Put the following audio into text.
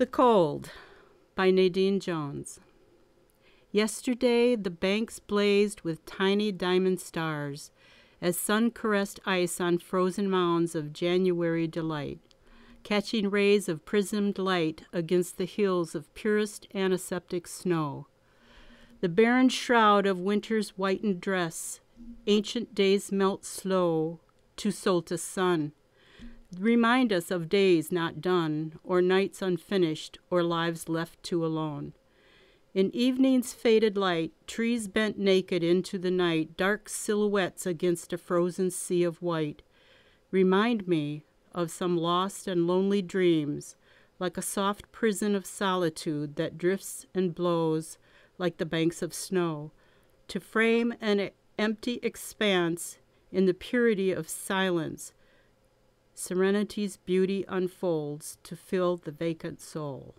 The Cold by Nadine Jones. Yesterday the banks blazed with tiny diamond stars as sun caressed ice on frozen mounds of January delight, catching rays of prismed light against the hills of purest antiseptic snow. The barren shroud of winter's whitened dress, ancient days melt slow to solstice sun Remind us of days not done, or nights unfinished, or lives left to alone. In evening's faded light, trees bent naked into the night, dark silhouettes against a frozen sea of white, remind me of some lost and lonely dreams, like a soft prison of solitude that drifts and blows like the banks of snow, to frame an empty expanse in the purity of silence serenity's beauty unfolds to fill the vacant soul.